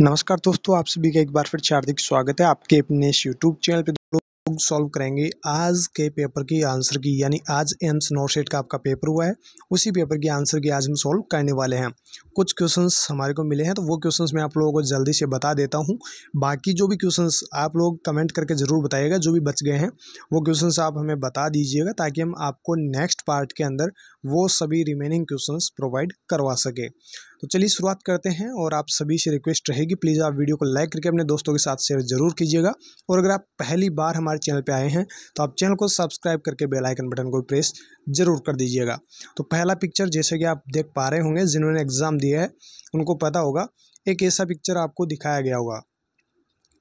नमस्कार दोस्तों आप सभी का एक बार फिर हार्दिक स्वागत है आपके अपने इस यूट्यूब चैनल पे लोग सॉल्व करेंगे आज के पेपर की आंसर की यानी आज एम्स नोट सेट का आपका पेपर हुआ है उसी पेपर की आंसर की आज हम सॉल्व करने वाले हैं कुछ क्वेश्चंस हमारे को मिले हैं तो वो क्वेश्चंस मैं आप लोगों को जल्दी से बता देता हूँ बाकी जो भी क्वेश्चंस आप लोग कमेंट करके ज़रूर बताइएगा जो भी बच गए हैं वो क्वेश्चन आप हमें बता दीजिएगा ताकि हम आपको नेक्स्ट पार्ट के अंदर वो सभी रिमेनिंग क्वेश्चन प्रोवाइड करवा सके तो चलिए शुरुआत करते हैं और आप सभी से रिक्वेस्ट रहेगी प्लीज़ आप वीडियो को लाइक करके अपने दोस्तों के साथ शेयर जरूर कीजिएगा और अगर आप पहली बार हमारे चैनल पर आए हैं तो आप चैनल को सब्सक्राइब करके बेलाइकन बटन को प्रेस जरूर कर दीजिएगा तो पहला पिक्चर जैसे कि आप देख पा रहे होंगे जिन्होंने एग्ज़ाम दिया है उनको पता होगा एक ऐसा पिक्चर आपको दिखाया गया होगा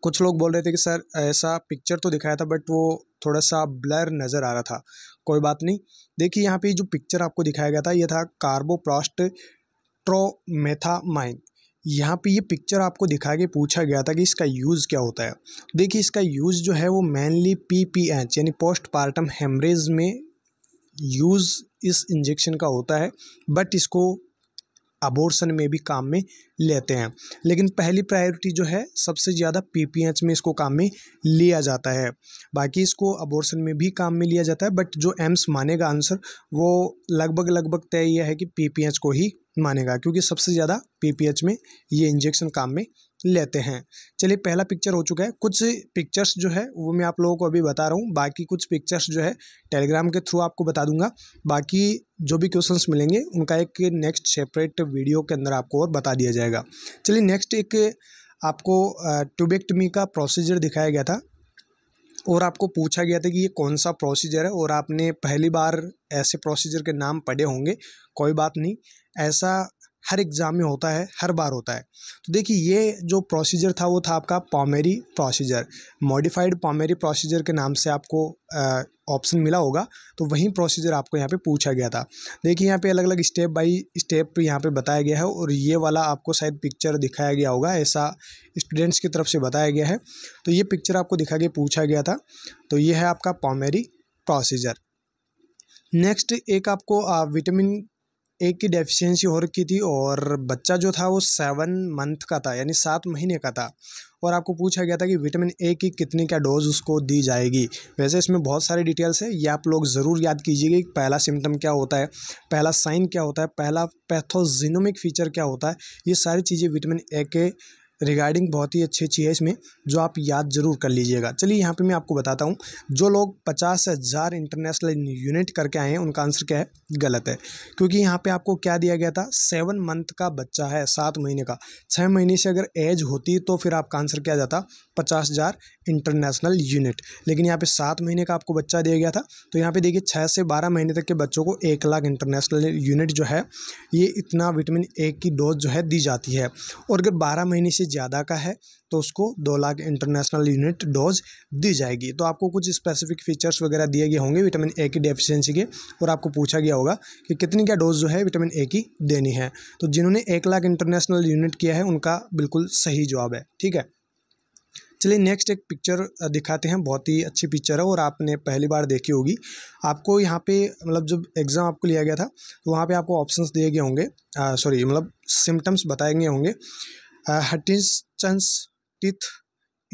कुछ लोग बोल रहे थे कि सर ऐसा पिक्चर तो दिखाया था बट वो थोड़ा सा ब्लर नज़र आ रहा था कोई बात नहीं देखिए यहाँ पे जो पिक्चर आपको दिखाया गया था ये था कार्बोप्रास्ट ट्रोमेथामाइन यहाँ पे ये पिक्चर आपको दिखा के पूछा गया था कि इसका यूज़ क्या होता है देखिए इसका यूज़ जो है वो मेनली पी पी एच यानी पोस्ट पार्टम हेमरेज में यूज़ इस इंजेक्शन का होता है बट इसको अबोर्सन में भी काम में लेते हैं लेकिन पहली प्रायोरिटी जो है सबसे ज़्यादा पीपीएच में इसको काम में लिया जाता है बाकी इसको अबोर्सन में भी काम में लिया जाता है बट जो एम्स मानेगा आंसर वो लगभग लगभग तय यह है कि पीपीएच को ही मानेगा क्योंकि सबसे ज़्यादा पीपीएच में ये इंजेक्शन काम में लेते हैं चलिए पहला पिक्चर हो चुका है कुछ पिक्चर्स जो है वो मैं आप लोगों को अभी बता रहा हूँ बाकी कुछ पिक्चर्स जो है टेलीग्राम के थ्रू आपको बता दूंगा बाकी जो भी क्वेश्चंस मिलेंगे उनका एक नेक्स्ट सेपरेट वीडियो के अंदर आपको और बता दिया जाएगा चलिए नेक्स्ट एक आपको ट्यूबेक्टमी का प्रोसीजर दिखाया गया था और आपको पूछा गया था कि ये कौन सा प्रोसीजर है और आपने पहली बार ऐसे प्रोसीजर के नाम पढ़े होंगे कोई बात नहीं ऐसा हर एग्ज़ाम में होता है हर बार होता है तो देखिए ये जो प्रोसीजर था वो था आपका Pomeroy procedure modified Pomeroy procedure के नाम से आपको ऑप्शन मिला होगा तो वही प्रोसीजर आपको यहाँ पे पूछा गया था देखिए यहाँ पे अलग अलग स्टेप बाय स्टेप यहाँ पे बताया गया है और ये वाला आपको शायद पिक्चर दिखाया गया होगा ऐसा स्टूडेंट्स की तरफ से बताया गया है तो ये पिक्चर आपको दिखा के पूछा गया था तो ये है आपका पॉमेरी प्रोसीजर नेक्स्ट एक आपको विटामिन एक की डेफिशिएंसी और की थी और बच्चा जो था वो सेवन मंथ का था यानी सात महीने का था और आपको पूछा गया था कि विटामिन ए की कितनी क्या डोज उसको दी जाएगी वैसे इसमें बहुत सारी डिटेल्स है ये आप लोग ज़रूर याद कीजिएगा कि पहला सिम्टम क्या होता है पहला साइन क्या होता है पहला पैथोजिनोमिक फीचर क्या होता है ये सारी चीज़ें विटामिन ए के रिगार्डिंग बहुत ही अच्छी अच्छी है इसमें जो आप याद ज़रूर कर लीजिएगा चलिए यहाँ पे मैं आपको बताता हूँ जो लोग पचास हज़ार इंटरनेशनल यूनिट करके आए हैं उनका आंसर क्या है गलत है क्योंकि यहाँ पे आपको क्या दिया गया था सेवन मंथ का बच्चा है सात महीने का छः महीने से अगर एज होती तो फिर आपका आंसर क्या जाता पचास हज़ार इंटरनेशनल यूनिट लेकिन यहाँ पे सात महीने का आपको बच्चा दिया गया था तो यहाँ पे देखिए छः से बारह महीने तक के बच्चों को एक लाख इंटरनेशनल यूनिट जो है ये इतना विटामिन ए की डोज जो है दी जाती है और अगर बारह महीने से ज़्यादा का है तो उसको दो लाख इंटरनेशनल यूनिट डोज दी जाएगी तो आपको कुछ स्पेसिफिक फीचर्स वगैरह दिए गए होंगे विटामिन ए की डेफिशिएंसी के और आपको पूछा गया होगा कि कितनी क्या डोज जो है विटामिन ए की देनी है तो जिन्होंने एक लाख इंटरनेशनल यूनिट किया है उनका बिल्कुल सही जवाब है ठीक है चलिए नेक्स्ट एक पिक्चर दिखाते हैं बहुत ही अच्छी पिक्चर है और आपने पहली बार देखी होगी आपको यहाँ पे मतलब जब एग्ज़ाम आपको लिया गया था तो वहाँ पे आपको ऑप्शंस दिए गए होंगे सॉरी मतलब सिम्टम्स बताए गए होंगे हटिस्टन्स teeth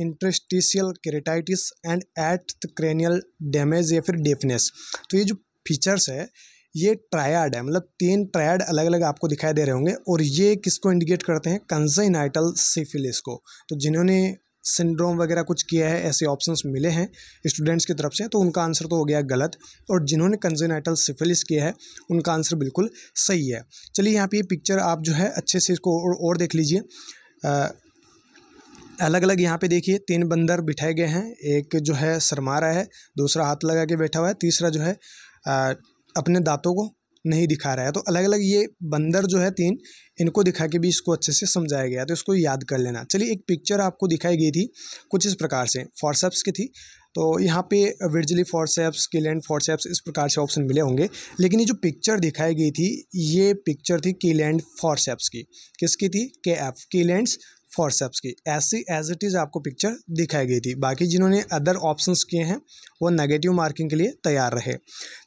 interstitial keratitis and eight cranial damage या फिर डेफनेस तो ये जो फीचर्स है ये ट्रायड है मतलब तीन ट्रायड अलग अलग आपको दिखाई दे रहे होंगे और ये किसको इंडिकेट करते हैं कंजाइनाइटल सिफिलिस को तो जिन्होंने सिंड्रोम वगैरह कुछ किया है ऐसे ऑप्शंस मिले हैं स्टूडेंट्स की तरफ से तो उनका आंसर तो हो गया गलत और जिन्होंने कंजेनाइटल सिफिलिस किया है उनका आंसर बिल्कुल सही है चलिए यहाँ पे ये पिक्चर आप जो है अच्छे से इसको और, और देख लीजिए अलग अलग यहाँ पे देखिए तीन बंदर बिठाए गए हैं एक जो है शरमा रहा है दूसरा हाथ लगा के बैठा हुआ है तीसरा जो है आ, अपने दांतों को नहीं दिखा रहा है तो अलग अलग ये बंदर जो है तीन इनको दिखा के भी इसको अच्छे से समझाया गया तो इसको याद कर लेना चलिए एक पिक्चर आपको दिखाई गई थी कुछ इस प्रकार से फॉरसेप्स की थी तो यहाँ पे विर्जली फॉरसेप्स किलेंड फॉरसेप्स इस प्रकार से ऑप्शन मिले होंगे लेकिन ये जो पिक्चर दिखाई गई थी ये पिक्चर थी किलेंड फॉरसेप्स की किसकी थी के एफ किलेंड्स फॉरसेप्स की ऐसी एज इट इज़ आपको पिक्चर दिखाई गई थी बाकी जिन्होंने अदर ऑप्शंस किए हैं वो नेगेटिव मार्किंग के लिए तैयार रहे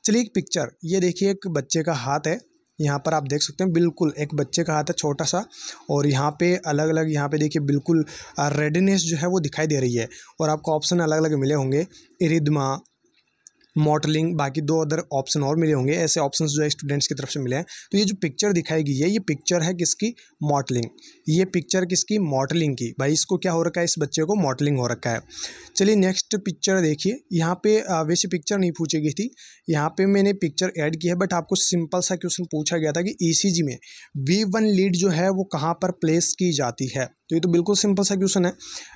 चलिए एक पिक्चर ये देखिए एक बच्चे का हाथ है यहाँ पर आप देख सकते हैं बिल्कुल एक बच्चे का हाथ है छोटा सा और यहाँ पे अलग अलग यहाँ पे देखिए बिल्कुल रेडनेस uh, जो है वो दिखाई दे रही है और आपको ऑप्शन अलग अलग मिले होंगे इरिदमा मॉडलिंग बाकी दो अदर ऑप्शन और मिले होंगे ऐसे ऑप्शन जो है स्टूडेंट्स की तरफ से मिले हैं तो ये जो पिक्चर दिखाई गई है ये पिक्चर है किसकी मॉडलिंग ये पिक्चर किसकी मॉडलिंग की भाई इसको क्या हो रखा है इस बच्चे को मॉडलिंग हो रखा है चलिए नेक्स्ट पिक्चर देखिए यहाँ पे वैसे पिक्चर नहीं पूछी गई थी यहाँ पर मैंने पिक्चर ऐड की है बट आपको सिंपल सा क्वेश्चन पूछा गया था कि ई e में वी वन लीड जो है वो कहाँ पर प्लेस की जाती है तो ये तो बिल्कुल सिंपल सा क्वेश्चन है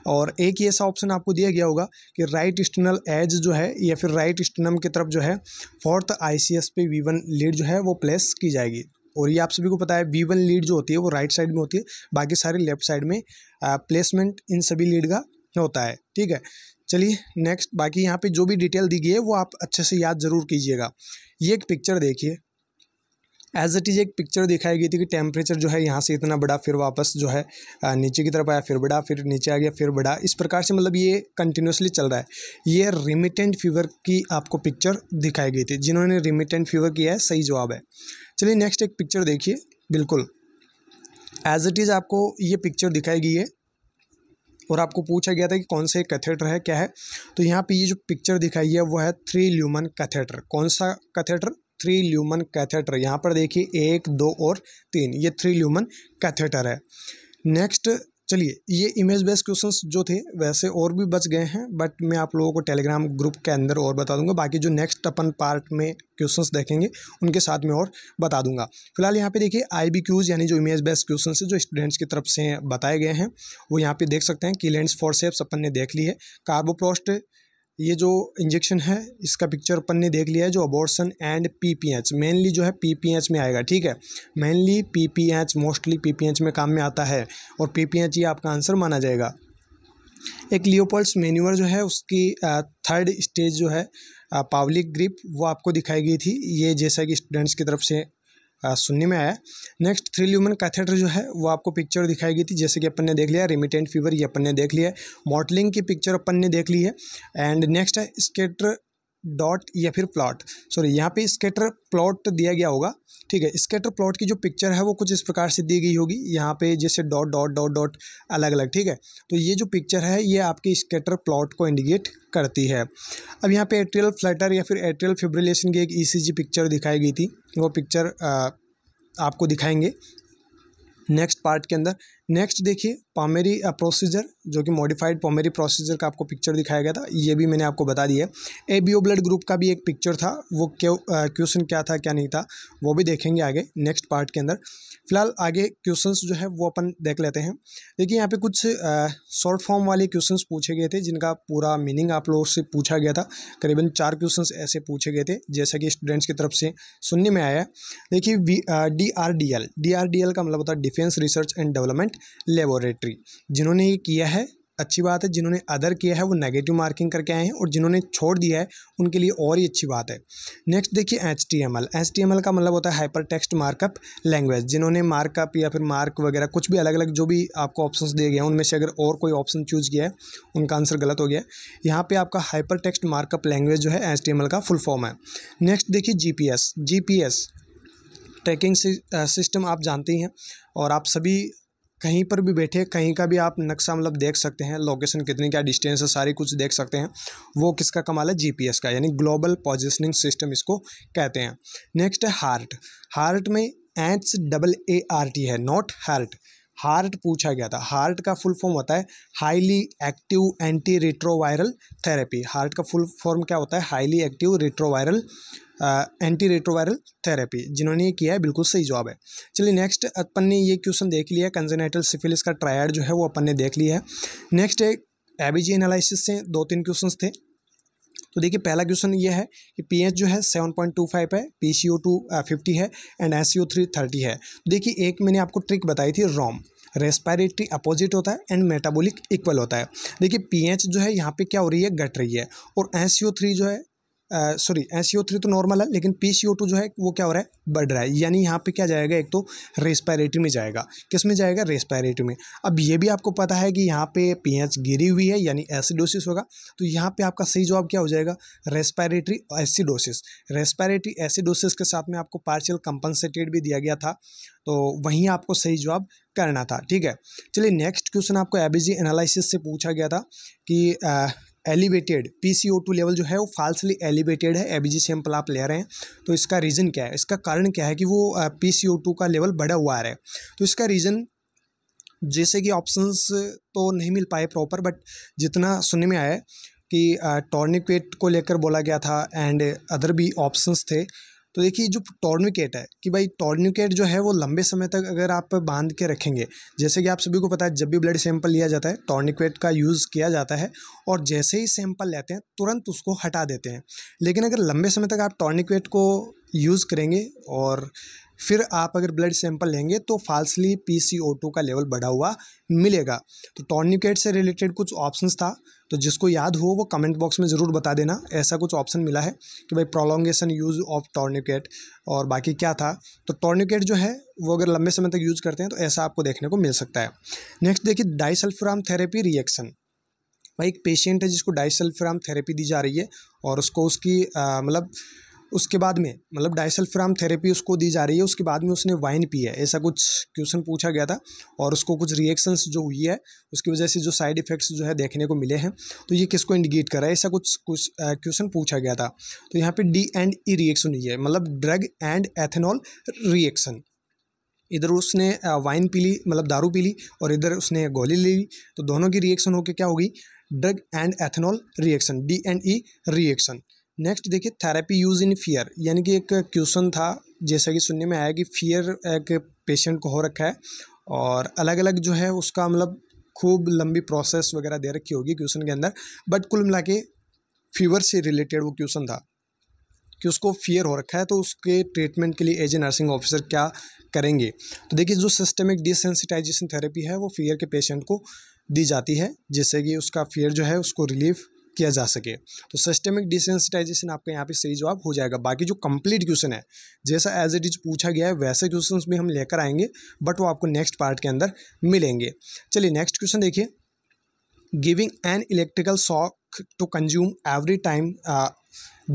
और एक ही ऐसा ऑप्शन आपको दिया गया होगा कि राइट स्टर्नल एज जो है या फिर राइट स्टर्नम की तरफ जो है फोर्थ आईसीएस पे वी वन लीड जो है वो प्लेस की जाएगी और ये आप सभी को पता है वी वन लीड जो होती है वो राइट साइड में होती है बाकी सारी लेफ्ट साइड में प्लेसमेंट इन सभी लीड का होता है ठीक है चलिए नेक्स्ट बाकी यहाँ पे जो भी डिटेल दी गई है वो आप अच्छे से याद ज़रूर कीजिएगा ये एक पिक्चर देखिए एज इट इज़ एक पिक्चर दिखाई गई थी कि टेम्परेचर जो है यहाँ से इतना बढ़ा फिर वापस जो है नीचे की तरफ आया फिर बढ़ा फिर नीचे आ गया फिर बढ़ा इस प्रकार से मतलब ये कंटिन्यूसली चल रहा है ये रिमिटेंट फीवर की आपको पिक्चर दिखाई गई थी जिन्होंने रिमिटेंट फीवर किया है सही जवाब है चलिए नेक्स्ट एक पिक्चर देखिए बिल्कुल एज इट इज़ आपको ये पिक्चर दिखाई गई है और आपको पूछा गया था कि कौन सा कैथेटर है क्या है तो यहाँ पे ये जो पिक्चर दिखाई है वो है थ्री ल्यूमन कैथेटर कौन सा कैथेटर थ्री ल्यूमन कैथेटर यहाँ पर देखिए एक दो और तीन ये थ्री ल्यूमन कैथेटर है नेक्स्ट चलिए ये इमेज बेस्ड क्वेश्चंस जो थे वैसे और भी बच गए हैं बट मैं आप लोगों को टेलीग्राम ग्रुप के अंदर और बता दूंगा बाकी जो नेक्स्ट अपन पार्ट में क्वेश्चंस देखेंगे उनके साथ में और बता दूंगा फिलहाल यहाँ पे देखिए आई बी क्यूज़ यानी जो इमेज बेस्ड क्वेश्चन है जो स्टूडेंट्स की तरफ से बताए गए हैं वो यहाँ पर देख सकते हैं कि लेंस फॉर सेप्स अपन ने देख ली है कार्बोप्रोस्ट ये जो इंजेक्शन है इसका पिक्चर अपन ने देख लिया है जो abortion and P P H mainly जो है पी पी एच में आएगा ठीक है mainly P P H mostly P P H में काम में आता है और पी पी एच ये आपका आंसर माना जाएगा एक लियोपोल्स मेन्यूअर जो है उसकी थर्ड स्टेज जो है पावलिक ग्रिप वो आपको दिखाई गई थी ये जैसा कि स्टूडेंट्स की तरफ से हाँ, सुनने में आया नेक्स्ट थ्री ल्यूमन कैथेटर जो है वो आपको पिक्चर दिखाई गई थी जैसे कि अपन ने देख लिया रिमिटेंट फीवर ये अपन ने देख लिया मॉडलिंग की पिक्चर अपन ने देख ली है एंड नेक्स्ट है स्केटर डॉट या फिर प्लॉट सॉरी यहाँ पे स्केटर प्लॉट दिया गया होगा ठीक है स्केटर प्लॉट की जो पिक्चर है वो कुछ इस प्रकार से दी गई होगी यहाँ पे जैसे डॉट डॉट डॉट डॉट अलग अलग ठीक है तो ये जो पिक्चर है ये आपके स्केटर प्लॉट को इंडिकेट करती है अब यहाँ पे एट्रियल फ्लटर या फिर एट्रियल फिब्रिलेशन की एक ई e पिक्चर दिखाई गई थी वो पिक्चर आपको दिखाएंगे नेक्स्ट पार्ट के अंदर नेक्स्ट देखिए पामेरी प्रोसीजर uh, जो कि मॉडिफाइड पामेरी प्रोसीजर का आपको पिक्चर दिखाया गया था ये भी मैंने आपको बता दिया है A B O blood group का भी एक पिक्चर था वो क्वेश्चन uh, क्या था क्या नहीं था वो भी देखेंगे आगे नेक्स्ट पार्ट के अंदर फिलहाल आगे क्वेश्चन जो है वो अपन देख लेते हैं देखिए यहाँ पे कुछ शॉर्ट uh, फॉर्म वाले क्वेश्चन पूछे गए थे जिनका पूरा मीनिंग आप लोगों से पूछा गया था करीबन चार क्वेश्चन ऐसे पूछे गए थे जैसा कि स्टूडेंट्स की तरफ से सुनने में आया है देखिए D R D L D R D L का मतलब होता है defence research and development laboratory जिन्होंने ये किया है अच्छी बात है जिन्होंने अदर किया है वो नेगेटिव मार्किंग करके आए हैं और जिन्होंने छोड़ दिया है उनके लिए और ही अच्छी बात है नेक्स्ट देखिए H T M L H T M L का मतलब होता है हाइपर टेक्स्ट मार्कअप लैंग्वेज जिन्होंने मार्कअप या फिर मार्क वगैरह कुछ भी अलग अलग जो भी आपको ऑप्शन दिए गए हैं उनमें से अगर और कोई ऑप्शन चूज़ किया है उनका आंसर गलत हो गया यहाँ पर आपका हाइपर टेक्स्ट मार्कअप लैंग्वेज जो है एच टी एम एल का फुल फॉर्म है नेक्स्ट देखिए G P S G P S tracking system आप जानते हैं और आप सभी कहीं पर भी बैठे कहीं का भी आप नक्शा मतलब देख सकते हैं लोकेशन कितने क्या डिस्टेंस है सारी कुछ देख सकते हैं वो किसका कमाल है जीपीएस का यानी ग्लोबल पोजिशनिंग सिस्टम इसको कहते हैं नेक्स्ट है हार्ट हार्ट में H double A R T है नॉट हार्ट हार्ट पूछा गया था हार्ट का फुल फॉर्म होता है highly active anti retroviral therapy heart का फुल फॉर्म क्या होता है highly active retroviral anti retroviral therapy जिन्होंने ये किया है बिल्कुल सही जवाब है चलिए नेक्स्ट अपन ने ये क्वेश्चन देख लिया है कंजेनाइटल सिफिलिस का ट्रायड जो है वो अपन ने देख लिया है नेक्स्ट एक एबीजी एनालिसिस से दो तीन क्वेश्चन थे तो देखिए पहला क्वेश्चन ये है कि पी जो है सेवन पॉइंट टू फाइव है P C O two fifty है and S C O three thirty है देखिए एक मैंने आपको ट्रिक बताई थी रोम रेस्पायरेटरी अपोजिट होता है एंड मेटाबॉलिक इक्वल होता है देखिए पीएच जो है यहाँ पे क्या हो रही है घट रही है और एस थ्री जो है सॉरी एस थ्री तो नॉर्मल है लेकिन पी सी ओ टू जो है वो क्या हो रहा है बढ़ रहा है यानी यहाँ पे क्या जाएगा एक तो रेस्पायरेटरी में जाएगा किस में जाएगा रेस्पायरेटरी में अब ये भी आपको पता है कि यहाँ पे एच गिरी हुई है यानी एसिडोसिस होगा तो यहाँ पे आपका सही जवाब क्या हो जाएगा रेस्पायरेटरी एसिडोसिस रेस्पायरेटरी एसिडोसिस के साथ में आपको पार्शियल कंपनसेटेड भी दिया गया था तो वहीं आपको सही जवाब करना था ठीक है चलिए नेक्स्ट क्वेश्चन आपको एबीजी एनालिसिस से पूछा गया था कि elevated P C O two level जो है वो फाल्सली एलिवेटेड है एबीजी सैंपल आप ले रहे हैं तो इसका रीज़न क्या है इसका कारण क्या है कि वो पी सी ओ टू का लेवल बढ़ा हुआ आ रहा है तो इसका रीज़न जैसे कि ऑप्शंस तो नहीं मिल पाए प्रॉपर बट जितना सुनने में आया कि टॉर्निक्वेट को लेकर बोला गया था एंड अदर भी ऑप्शंस थे तो देखिए जो टॉर्निकेट है कि भाई टॉर्निकेट जो है वो लंबे समय तक अगर आप बांध के रखेंगे जैसे कि आप सभी को पता है जब भी ब्लड सैंपल लिया जाता है टॉर्निकेट का यूज़ किया जाता है और जैसे ही सैंपल लेते हैं तुरंत उसको हटा देते हैं लेकिन अगर लंबे समय तक आप टॉर्निकेट को यूज़ करेंगे और फिर आप अगर ब्लड सैंपल लेंगे तो फाल्सली पी का लेवल बढ़ा हुआ मिलेगा तो टॉर्निकेट से रिलेटेड कुछ ऑप्शंस था तो जिसको याद हो वो कमेंट बॉक्स में ज़रूर बता देना ऐसा कुछ ऑप्शन मिला है कि भाई प्रोलोंगेशन यूज़ ऑफ टॉर्निकेट और बाकी क्या था तो टॉर्निकेट जो है वो अगर लंबे समय तक यूज़ करते हैं तो ऐसा आपको देखने को मिल सकता है नेक्स्ट देखिए डाइसल्फ्राम थेरेपी रिएक्शन भाई एक पेशेंट है जिसको डाइसल्फ्राम थेरेपी दी जा रही है और उसको उसकी मतलब उसके बाद में मतलब डाइसल्फ्राम थेरेपी उसको दी जा रही है उसके बाद में उसने वाइन पी है ऐसा कुछ क्वेश्चन पूछा गया था और उसको कुछ रिएक्शंस जो हुई है उसकी वजह से जो साइड इफेक्ट्स जो है देखने को मिले हैं तो ये किसको इंडिकेट कर रहा है ऐसा कुछ कुछ क्वेश्चन पूछा गया था तो यहाँ पर डी एंड ई रिएक्शन हुई है मतलब ड्रग एंड एथेनॉल रिएक्शन इधर उसने वाइन पी ली मतलब दारू पी ली और इधर उसने गोली ले ली तो दोनों की रिएक्शन होकर क्या होगी drug and ethanol reaction D and E reaction next देखिए थेरेपी यूज़ इन फियर यानी कि एक क्वेश्चन था जैसा कि सुनने में आया कि फियर एक पेशेंट को हो रखा है और अलग अलग जो है उसका मतलब खूब लंबी प्रोसेस वगैरह दे रखी होगी क्वेश्चन के अंदर बट कुल मिला के फीवर से रिलेटेड वो क्वेश्चन था कि उसको फियर हो रखा है तो उसके ट्रीटमेंट के लिए एज ए नर्सिंग ऑफिसर क्या करेंगे तो देखिए जो सिस्टमिक डिसेंसिटाइजेशन थेरेपी है वो फियर के पेशेंट को दी जाती है जिससे कि उसका फियर जो है उसको रिलीफ किया जा सके तो सिस्टमिक डिसेंसिटाइजेशन आपका यहाँ पे सही जवाब हो जाएगा बाकी जो कंप्लीट क्वेश्चन है जैसा एज इट इज पूछा गया है वैसे क्वेश्चन भी हम लेकर आएंगे बट वो आपको नेक्स्ट पार्ट के अंदर मिलेंगे चलिए नेक्स्ट क्वेश्चन देखिए giving an electrical shock to consume every time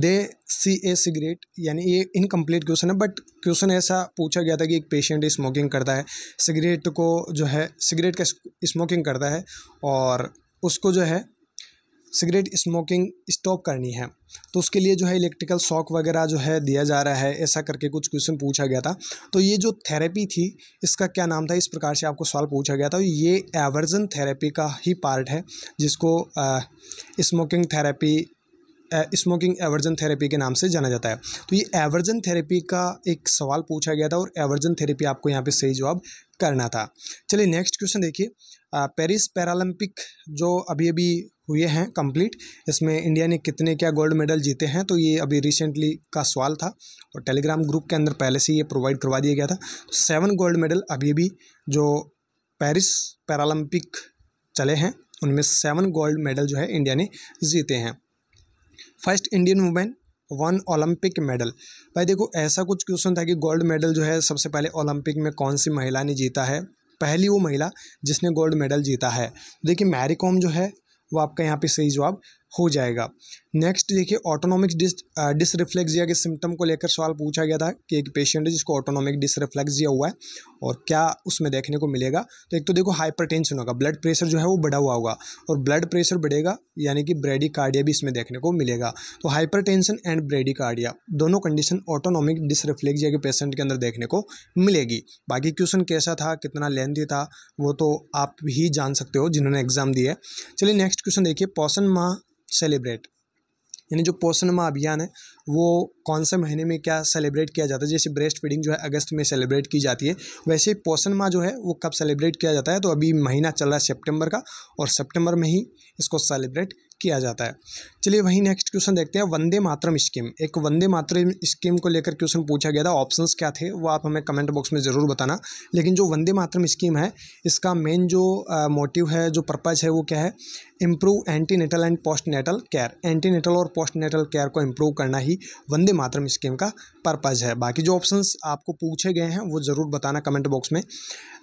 they see a cigarette यानी ये इनकम्प्लीट क्वेश्चन है बट क्वेश्चन ऐसा पूछा गया था कि एक पेशेंट स्मोकिंग करता है सिगरेट को जो है सिगरेट का स्मोकिंग करता है और उसको जो है सिगरेट स्मोकिंग स्टॉप करनी है तो उसके लिए जो है इलेक्ट्रिकल शॉक वगैरह जो है दिया जा रहा है ऐसा करके कुछ क्वेश्चन पूछा गया था तो ये जो थेरेपी थी इसका क्या नाम था इस प्रकार से आपको सवाल पूछा गया था ये एवर्जन थेरेपी का ही पार्ट है जिसको smoking therapy smoking aversion therapy के नाम से जाना जाता है तो ये एवर्जन थेरेपी का एक सवाल पूछा गया था और एवर्जन थेरेपी आपको यहाँ पे सही जवाब करना था चलिए नेक्स्ट क्वेश्चन देखिए पेरिस पैरालंपिक जो अभी अभी हुए हैं कंप्लीट इसमें इंडिया ने कितने क्या गोल्ड मेडल जीते हैं तो ये अभी रिसेंटली का सवाल था और टेलीग्राम ग्रुप के अंदर पहले से ये प्रोवाइड करवा दिया गया था तो सेवन गोल्ड मेडल अभी अभी जो पेरिस पैरालंपिक चले हैं उनमें सेवन गोल्ड मेडल जो है इंडिया ने जीते हैं first Indian women one Olympic medal भाई देखो ऐसा कुछ क्वेश्चन था कि गोल्ड मेडल जो है सबसे पहले ओलंपिक में कौन सी महिला ने जीता है पहली वो महिला जिसने गोल्ड मेडल जीता है देखिए मैरी कॉम जो है वो आपका यहाँ पे सही जवाब हो जाएगा नेक्स्ट देखिए ऑटोनॉमिक डिस डिसरिफ्लेक्सिया के सिम्टम को लेकर सवाल पूछा गया था कि एक पेशेंट है जिसको ऑटोनॉमिक डिसरिफ्लेक्सिया हुआ है और क्या उसमें देखने को मिलेगा तो एक तो देखो हाइपरटेंशन होगा ब्लड प्रेशर जो है वो बढ़ा हुआ होगा और ब्लड प्रेशर बढ़ेगा यानी कि ब्रेडिकार्डिया भी इसमें देखने को मिलेगा तो टेंशन एंड ब्रेडिकार्डिया दोनों कंडीशन ऑटोनॉमिक डिसरिफ्लेक्सिया के पेशेंट के अंदर देखने को मिलेगी बाकी क्वेश्चन कैसा था कितना लेंथी था वो तो आप ही जान सकते हो जिन्होंने एग्जाम दिया है चलिए नेक्स्ट क्वेश्चन देखिए पौषण माह सेलिब्रेट यानी जो पोषण माह अभियान है वो कौन से महीने में क्या सेलिब्रेट किया जाता है जैसे ब्रेस्ट फीडिंग जो है अगस्त में सेलिब्रेट की जाती है वैसे पोषण माह जो है वो कब सेलिब्रेट किया जाता है तो अभी महीना चल रहा है सेप्टेम्बर का और सेप्टेम्बर में ही इसको सेलिब्रेट किया जाता है चलिए वही नेक्स्ट क्वेश्चन देखते हैं वंदे मातरम स्कीम एक वंदे मातरम स्कीम को लेकर क्वेश्चन पूछा गया था ऑप्शंस क्या थे वो आप हमें कमेंट बॉक्स में ज़रूर बताना लेकिन जो वंदे मातरम स्कीम है इसका मेन जो मोटिव है जो पर्पज़ है वो क्या है improve anti natal and post natal care anti natal और पोस्ट नेटल केयर को इम्प्रूव करना ही वंदे मातरम स्कीम का पर्पज़ है बाकी जो ऑप्शंस आपको पूछे गए हैं वो ज़रूर बताना कमेंट बॉक्स में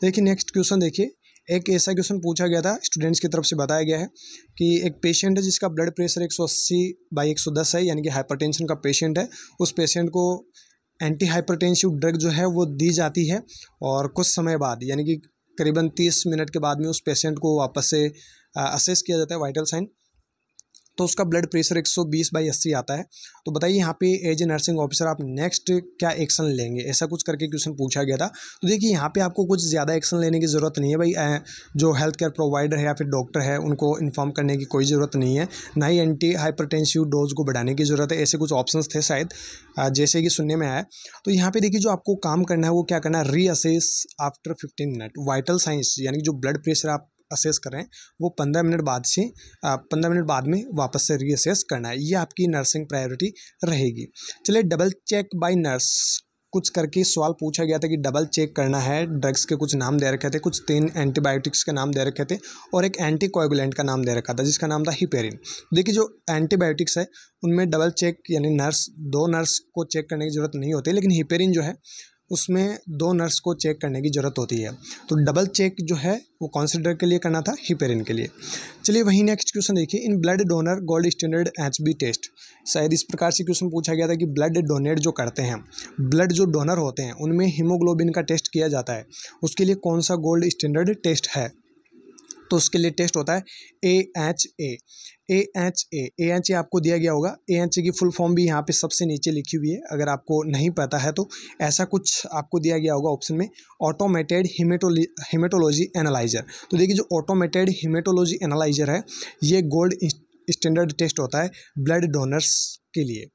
देखिए नेक्स्ट क्वेश्चन देखिए एक ऐसा क्वेश्चन पूछा गया था स्टूडेंट्स की तरफ से बताया गया है कि एक पेशेंट है जिसका ब्लड प्रेशर 180 बाई दस है यानी कि हाइपरटेंशन का पेशेंट है उस पेशेंट को एंटी हाइपरटेंसिव ड्रग जो है वो दी जाती है और कुछ समय बाद यानी कि करीबन तीस मिनट के बाद में उस पेशेंट को वापस से असेस किया जाता है वाइटल साइन तो उसका ब्लड प्रेशर 120 बाई अस्सी आता है तो बताइए यहाँ पे एज ए नर्सिंग ऑफिसर आप नेक्स्ट क्या एक्शन लेंगे ऐसा कुछ करके क्वेश्चन पूछा गया था तो देखिए यहाँ पे आपको कुछ ज़्यादा एक्शन लेने की ज़रूरत नहीं है भाई जो हेल्थ केयर प्रोवाइडर है या फिर डॉक्टर है उनको इन्फॉर्म करने की कोई ज़रूरत नहीं है ना ही एंटी हाइपरटेंसिव डोज को बढ़ाने की ज़रूरत है ऐसे कुछ ऑप्शन थे शायद जैसे कि सुनने में आया तो यहाँ पर देखिए जो आपको काम करना है वो क्या करना है reassess after fifteen minute vital signs यानी कि जो ब्लड प्रेशर आप असेस कर रहे हैं वो पंद्रह मिनट बाद से पंद्रह मिनट बाद में वापस से रीअसेस करना है ये आपकी नर्सिंग प्रायोरिटी रहेगी चलिए डबल चेक बाई नर्स कुछ करके सवाल पूछा गया था कि डबल चेक करना है ड्रग्स के कुछ नाम दे रखे थे कुछ तीन एंटीबायोटिक्स के नाम दे रखे थे और एक एंटी कोएगुलेंट का नाम दे रखा था जिसका नाम था हिपेरिन देखिए जो एंटीबायोटिक्स है उनमें डबल चेक यानी नर्स दो नर्स को चेक करने की ज़रूरत नहीं होती लेकिन हिपेरिन जो है उसमें दो नर्स को चेक करने की ज़रूरत होती है तो डबल चेक जो है वो कॉन्सिडर के लिए करना था हिपेरिन के लिए चलिए वही नेक्स्ट क्वेश्चन देखिए in blood donor gold standard H B test शायद इस प्रकार से क्वेश्चन पूछा गया था कि ब्लड डोनेट जो करते हैं ब्लड जो डोनर होते हैं उनमें हीमोग्लोबिन का टेस्ट किया जाता है उसके लिए कौन सा गोल्ड स्टैंडर्ड टेस्ट है तो उसके लिए टेस्ट होता है A H A A H A A H A आपको दिया गया होगा ए एच ए की फुल फॉर्म भी यहाँ पे सबसे नीचे लिखी हुई है अगर आपको नहीं पता है तो ऐसा कुछ आपको दिया गया होगा ऑप्शन में ऑटोमेटेड हिमेटोली हिमेटोलॉजी एनालाइजर तो देखिए जो ऑटोमेटेड हिमेटोलॉजी एनालाइजर है ये गोल्ड स्टैंडर्ड टेस्ट होता है ब्लड डोनर्स के लिए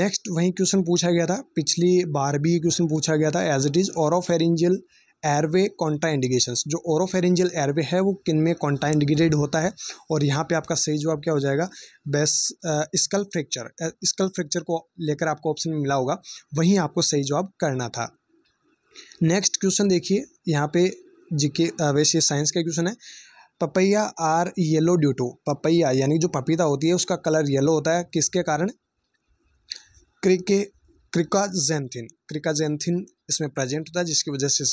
नेक्स्ट वही क्वेश्चन पूछा गया था पिछली बार भी क्वेश्चन पूछा गया था एज इट इज़ और ऑफ एयरवे कॉन्ट्राइंडिकेशंस जो ओरोफेरेंजियल एयरवे है वो किन में कॉन्ट्राइंडिकेटेड होता है और यहाँ पे आपका सही जवाब क्या हो जाएगा base skull fracture skull fracture को लेकर आपको ऑप्शन मिला होगा वहीं आपको सही जवाब करना था नेक्स्ट क्वेश्चन देखिए यहाँ पे जीके uh, वैसे साइंस का क्वेश्चन है papaya are yellow due to papaya यानी जो पपीता होती है उसका कलर येलो होता है किसके कारण क्रिके क्रिकाजेंथिन क्रिकाजेंथिन इसमें प्रेजेंट होता है जिसकी वजह से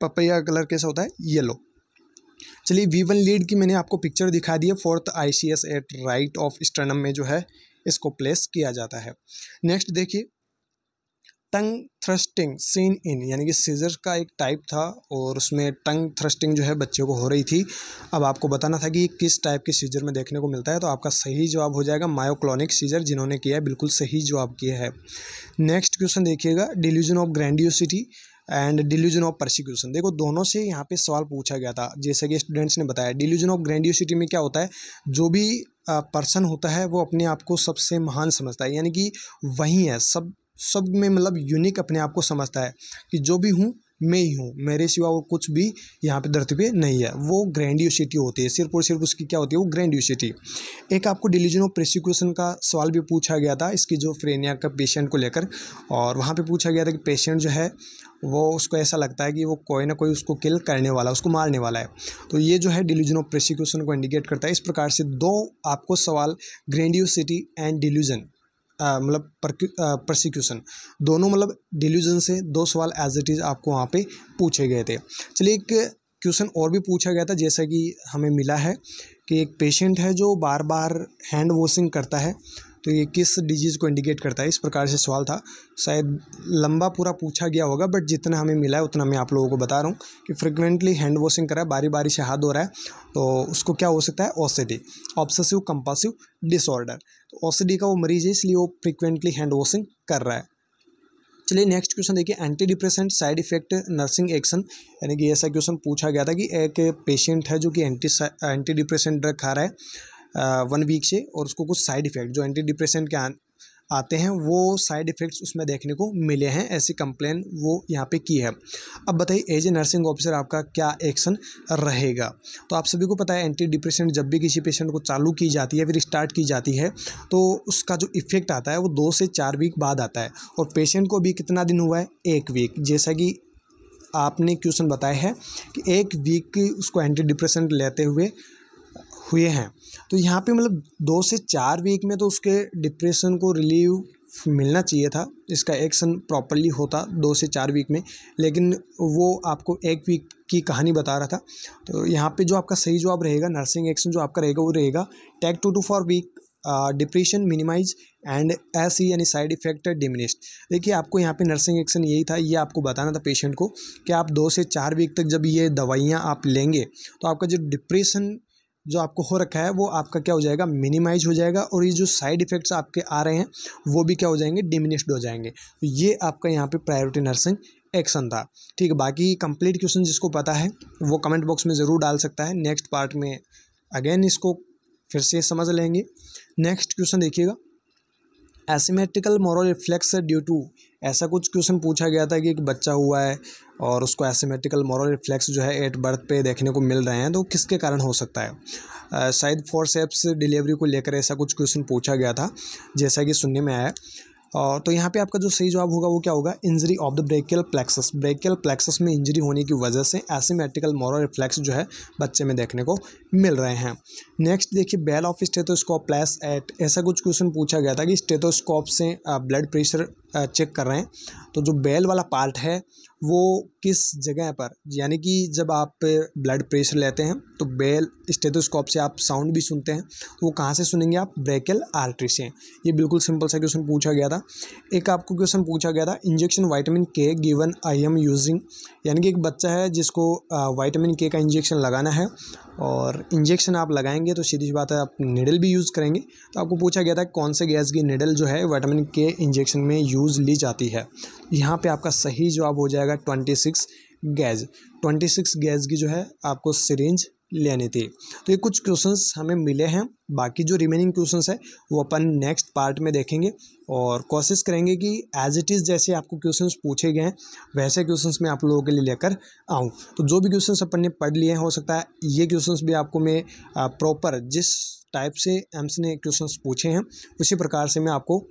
पपैया कलर कैसा होता है येलो चलिए वी वन लीड की मैंने आपको पिक्चर दिखा दी है fourth I C S at right of sternum में जो है इसको प्लेस किया जाता है नेक्स्ट देखिए टंग थ्रस्टिंग सीन इन यानी कि सीजर का एक टाइप था और उसमें टंग थ्रस्टिंग जो है बच्चे को हो रही थी अब आपको बताना था कि किस टाइप के सीजर में देखने को मिलता है तो आपका सही जवाब हो जाएगा मायोक्लोनिक सीजर जिन्होंने किया है बिल्कुल सही जवाब किया है नेक्स्ट क्वेश्चन देखिएगा delusion of grandiosity and delusion of prosecution देखो दोनों से यहाँ पे सवाल पूछा गया था जैसे कि स्टूडेंट्स ने बताया डिल्यूजन ऑफ ग्रैंडियोसिटी में क्या होता है जो भी पर्सन होता है वो अपने आप को सबसे महान समझता है यानी कि वही है सब सब में मतलब यूनिक अपने आप को समझता है कि जो भी हूँ मैं ही हूँ मेरे सिवा और कुछ भी यहाँ पे धरती पे नहीं है वो ग्रैंडियोसिटी होती है सिर्फ और सिर्फ उसकी क्या होती है वो ग्रैंडियोसिटी एक आपको डिलीजन ऑफ प्रोसिक्यूशन का सवाल भी पूछा गया था इसकी जो फ्रेनिया का पेशेंट को लेकर और वहाँ पर पूछा गया था कि पेशेंट जो है वो उसको ऐसा लगता है कि वो कोई ना कोई उसको किल करने वाला उसको मारने वाला है तो ये जो है डिलीजन ऑफ प्रोसिक्यूशन को इंडिकेट करता है इस प्रकार से दो आपको सवाल ग्रैंडियोसिटी एंड डिलीजन मतलब प्रोसिक्यूशन दोनों मतलब डिल्यूजन से दो सवाल एज इट इज़ आपको वहाँ पे पूछे गए थे चलिए एक क्वेश्चन और भी पूछा गया था जैसा कि हमें मिला है कि एक पेशेंट है जो बार बार हैंड वॉशिंग करता है तो ये किस डिजीज़ को इंडिकेट करता है इस प्रकार से सवाल था शायद लंबा पूरा पूछा गया होगा बट जितना हमें मिला है उतना मैं आप लोगों को बता रहा हूँ कि फ्रिक्वेंटली हैंड वॉशिंग करा है बारी बारी से हाथ धो रहा है तो उसको क्या हो सकता है ओसीडी ऑब्सेसिव कंपासिव डिसऑर्डर तो ओसीडी का वो मरीज है इसलिए वो फ्रिक्वेंटली हैंड वॉशिंग कर रहा है चलिए नेक्स्ट क्वेश्चन देखिए anti depressant side effect nursing action यानी कि ऐसा क्वेश्चन पूछा गया था कि एक पेशेंट है जो कि एंटी एंटी डिप्रेसेंट ड्रग खा रहा है वन वीक से और उसको कुछ साइड इफ़ेक्ट जो एंटी डिप्रेशन के आते हैं वो साइड इफ़ेक्ट्स उसमें देखने को मिले हैं ऐसी कंप्लेन वो यहाँ पे की है अब बताइए एज ए नर्सिंग ऑफिसर आपका क्या एक्शन रहेगा तो आप सभी को पता है एंटी डिप्रेशन जब भी किसी पेशेंट को चालू की जाती है फिर स्टार्ट की जाती है तो उसका जो इफ़ेक्ट आता है वो दो से चार वीक बाद आता है और पेशेंट को भी कितना दिन हुआ है एक वीक जैसा कि आपने क्वेश्चन बताया है कि एक वीक उसको एंटी डिप्रेशन लेते हुए हुए हैं तो यहाँ पे मतलब दो से चार वीक में तो उसके डिप्रेशन को रिलीव मिलना चाहिए था इसका एक्शन प्रॉपरली होता दो से चार वीक में लेकिन वो आपको एक वीक की कहानी बता रहा था तो यहाँ पे जो आपका सही जवाब रहेगा नर्सिंग एक्शन जो आपका रहेगा वो रहेगा tag two to four week depression minimize and ऐसी यानी साइड इफेक्ट डिमिनिस्ट देखिए आपको यहाँ पे नर्सिंग एक्शन यही था ये आपको बताना था पेशेंट को कि आप दो से चार वीक तक जब ये दवाइयाँ आप लेंगे तो आपका जो डिप्रेशन जो आपको हो रखा है वो आपका क्या हो जाएगा मिनिमाइज हो जाएगा और ये जो साइड इफ़ेक्ट्स आपके आ रहे हैं वो भी क्या हो जाएंगे डिमिनिश्ड हो जाएंगे तो ये आपका यहाँ पे प्रायोरिटी नर्सिंग एक्शन था ठीक है बाकी कंप्लीट क्वेश्चन जिसको पता है वो कमेंट बॉक्स में ज़रूर डाल सकता है नेक्स्ट पार्ट में अगेन इसको फिर से समझ लेंगे नेक्स्ट क्वेश्चन देखिएगा asymmetrical moro reflex due to ऐसा कुछ क्वेश्चन पूछा गया था कि एक बच्चा हुआ है और उसको एसीमेट्रिकल मॉरल रिफ्लेक्स जो है एट बर्थ पे देखने को मिल रहे हैं तो किसके कारण हो सकता है शायद फोर सेप्स डिलीवरी को लेकर ऐसा कुछ क्वेश्चन पूछा गया था जैसा कि सुनने में आया तो यहाँ पे आपका जो सही जवाब होगा वो क्या होगा injury of the brachial plexus brachial plexus में इंजरी होने की वजह से एसिमेट्रिकल मोरल रिफ्लेक्स जो है बच्चे में देखने को मिल रहे हैं नेक्स्ट देखिए bell of stethoscope place at ऐसा कुछ क्वेश्चन पूछा गया था कि स्टेथोस्कोप से ब्लड प्रेशर चेक कर रहे हैं तो जो बेल वाला पार्ट है वो किस जगह पर यानी कि जब आप ब्लड प्रेशर लेते हैं तो बेल स्टेथोस्कोप से आप साउंड भी सुनते हैं तो वो कहाँ से सुनेंगे आप ब्रेकल आर्टरी से ये बिल्कुल सिंपल सा क्वेश्चन पूछा गया था एक आपको क्वेश्चन पूछा गया था injection vitamin K given I M using यानी कि एक बच्चा है जिसको वाइटामिन के का इंजेक्शन लगाना है और इंजेक्शन आप लगाएंगे तो सीधी बात है आप निडल भी यूज़ करेंगे तो आपको पूछा गया था कौन से गैस की निडल जो है वाइटामिन के इंजेक्शन में यूज़ ली जाती है यहाँ पे आपका सही जवाब हो जाएगा twenty six gauge twenty six gauge की जो है आपको सिरिंज लेने थे तो ये कुछ क्वेश्चंस हमें मिले हैं बाकी जो रिमेनिंग क्वेश्चंस है वो अपन नेक्स्ट पार्ट में देखेंगे और कोशिश करेंगे कि एज इट इज़ जैसे आपको क्वेश्चंस पूछे गए हैं वैसे क्वेश्चंस मैं आप लोगों के लिए लेकर आऊँ तो जो भी क्वेश्चंस अपन ने पढ़ लिए हैं हो सकता है ये क्वेश्चन भी आपको मैं प्रॉपर जिस टाइप से एम्स ने क्वेश्चन पूछे हैं उसी प्रकार से मैं आपको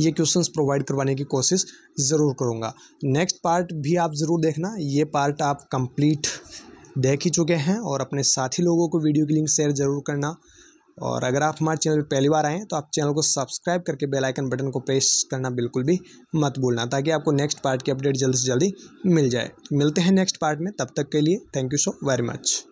ये क्वेश्चंस प्रोवाइड करवाने की कोशिश ज़रूर करूँगा नेक्स्ट पार्ट भी आप ज़रूर देखना ये पार्ट आप कंप्लीट देख ही चुके हैं और अपने साथी लोगों को वीडियो की लिंक शेयर ज़रूर करना और अगर आप हमारे चैनल पर पहली बार आएँ तो आप चैनल को सब्सक्राइब करके बेल आइकन बटन को प्रेस करना बिल्कुल भी मत भूलना ताकि आपको नेक्स्ट पार्ट की अपडेट जल्द से जल्दी मिल जाए मिलते हैं नेक्स्ट पार्ट में तब तक के लिए thank you so very much